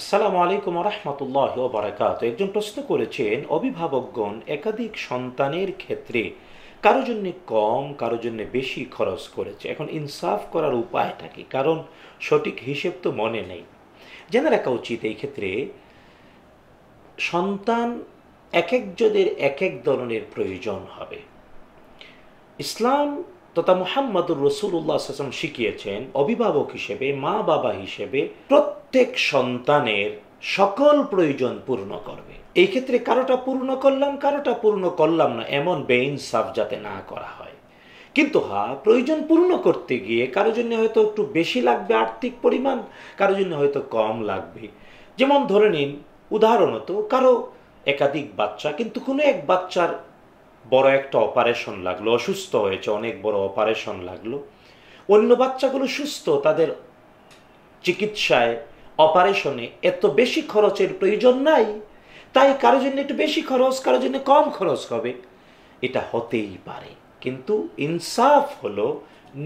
আসসালামু আলাইকুম রহমতুল্লাহ বারাকাত একজন প্রশ্ন করেছেন অভিভাবকগণ একাধিক সন্তানের ক্ষেত্রে কারো জন্য কম কারো জন্য বেশি খরচ করেছে এখন ইনসাফ করার উপায়টা কি কারণ সঠিক হিসেব তো মনে নেই জেনে রাখা উচিত এই ক্ষেত্রে সন্তান এক একজনের এক এক ধরনের প্রয়োজন হবে ইসলাম তথা মোহাম্মদুর রসুল্লাহ আসলাম শিখিয়েছেন অভিভাবক হিসেবে মা বাবা হিসেবে প্রত্যেক সন্তানের সকল প্রয়োজন পূর্ণ করবে এই ক্ষেত্রে কারোটা পূর্ণ করলাম কারোটা পূর্ণ করলাম না এমন বেইন সাফ যাতে না করা হয় কিন্তু হা প্রয়োজন পূর্ণ করতে গিয়ে কারোর জন্য হয়তো একটু বেশি লাগবে আর্থিক পরিমাণ কারো জন্য হয়তো কম লাগবে যেমন ধরে নিন উদাহরণত কারো একাধিক বাচ্চা কিন্তু কোনো এক বাচ্চার বড় একটা অপারেশন লাগলো অসুস্থ হয়েছে অনেক বড় অপারেশন লাগলো অন্য বাচ্চাগুলো সুস্থ তাদের চিকিৎসায় অপারেশনে এত বেশি খরচের প্রয়োজন নাই তাই কারোর জন্য একটু বেশি খরচ কারো জন্য কম খরচ হবে এটা হতেই পারে কিন্তু ইনসাফ হলো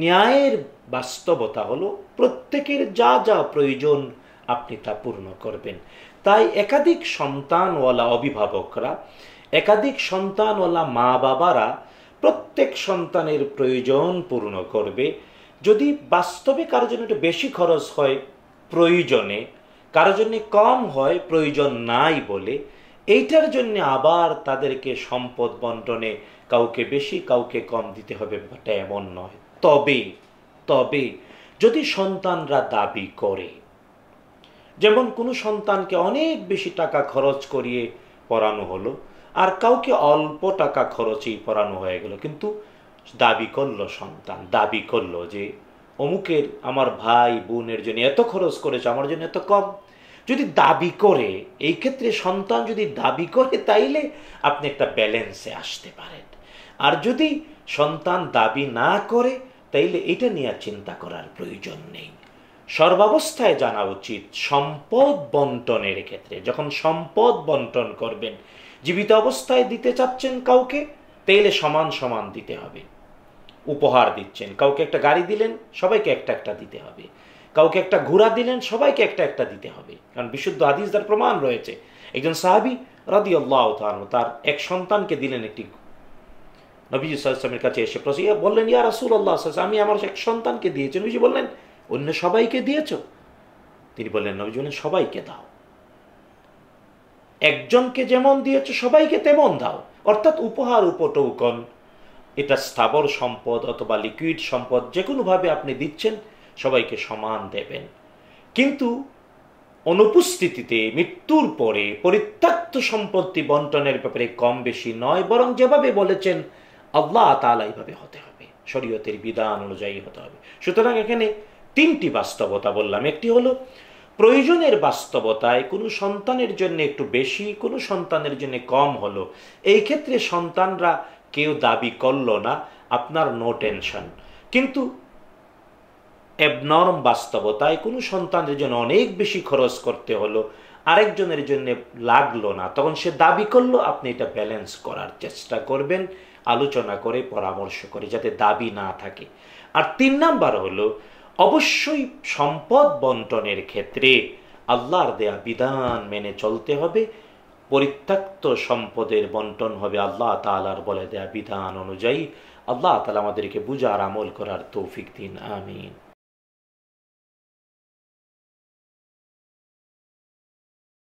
ন্যায়ের বাস্তবতা হলো প্রত্যেকের যা যা প্রয়োজন আপনি তা পূর্ণ করবেন তাই একাধিক সন্তানওয়ালা অভিভাবকরা একাধিক সন্তানওয়ালা মা বাবারা প্রত্যেক সন্তানের প্রয়োজন পূর্ণ করবে যদি বাস্তবে কারো জন্য একটু বেশি খরচ হয় প্রয়োজনে কারো জন্য কম হয় প্রয়োজন নাই বলে এইটার জন্য আবার তাদেরকে সম্পদ বন্টনে কাউকে বেশি কাউকে কম দিতে হবে ব্যাপারটা এমন নয় তবে তবে যদি সন্তানরা দাবি করে যেমন কোনো সন্তানকে অনেক বেশি টাকা খরচ করিয়ে পড়ানো হলো আর কাউকে অল্প টাকা খরচেই পড়ানো হয়ে গেল কিন্তু দাবি করলো সন্তান দাবি করলো যে অমুকের আমার ভাই বোনের জন্য এত খরচ করেছে আমার জন্য এত কম যদি দাবি করে এই ক্ষেত্রে সন্তান যদি দাবি করে তাইলে আপনি একটা ব্যালেন্সে আসতে পারেন আর যদি সন্তান দাবি না করে তাইলে এটা নিয়ে চিন্তা করার প্রয়োজন নেই সর্বাবস্থায় জানা উচিত সম্পদ বন্টনের ক্ষেত্রে যখন সম্পদ বন্টন করবেন জীবিত অবস্থায় দিতে চাচ্ছেন কাউকে তেলে সমান সমান দিতে হবে উপহার দিচ্ছেন কাউকে একটা গাড়ি দিলেন সবাইকে একটা একটা দিতে হবে কাউকে একটা ঘোড়া দিলেন সবাইকে একটা একটা দিতে হবে কারণ বিশুদ্ধ হাদিস তার প্রমাণ রয়েছে একজন সাহাবি রাদি আল্লাহ তার এক সন্তানকে দিলেন একটি নবীজি সাল্লামের কাছে এসে প্রশ্ন বললেন ইয়া রাসুল আল্লাহ আমি আমার এক সন্তানকে দিয়েছি নবীজি বললেন অন্য সবাইকে দিয়েছ তিনি বললেন নবীজি বললেন সবাইকে দাও একজনকে যেমন দিয়েছো সবাইকে তেমন দাও অর্থাৎ উপহার উপটৌকন এটা স্থাবর সম্পদ অথবা লিকুইড সম্পদ যে কোনোভাবে আপনি দিচ্ছেন সবাইকে সমান দেবেন কিন্তু অনুপস্থিতিতে মৃত্যুর পরে পরিত্যক্ত সম্পত্তি বন্টনের ব্যাপারে কম বেশি নয় বরং যেভাবে বলেছেন আল্লাহ তালা এইভাবে হতে হবে শরীয়তের বিধান অনুযায়ী হতে হবে সুতরাং এখানে তিনটি বাস্তবতা বললাম একটি হলো প্রয়োজনের বাস্তবতায় কোনো সন্তানের জন্য একটু বেশি কোনো সন্তানের জন্য কম হলো এই ক্ষেত্রে সন্তানরা কেউ দাবি করল না আপনার নো টেনশন কিন্তু অ্যাবনরম বাস্তবতায় কোনো সন্তানের জন্য অনেক বেশি খরচ করতে হলো আরেকজনের জন্য লাগলো না তখন সে দাবি করলো আপনি এটা ব্যালেন্স করার চেষ্টা করবেন আলোচনা করে পরামর্শ করে যাতে দাবি না থাকে আর তিন নাম্বার হলো অবশ্যই সম্পদ বন্টনের ক্ষেত্রে আল্লাহর দেয়া বিধান মেনে চলতে হবে পরিত্যক্ত সম্পদের বন্টন হবে আল্লাহ তালার বলে দেয়া বিধান অনুযায়ী আল্লাহ তালা আমাদেরকে বুঝার আমল করার তৌফিক দিন আমিন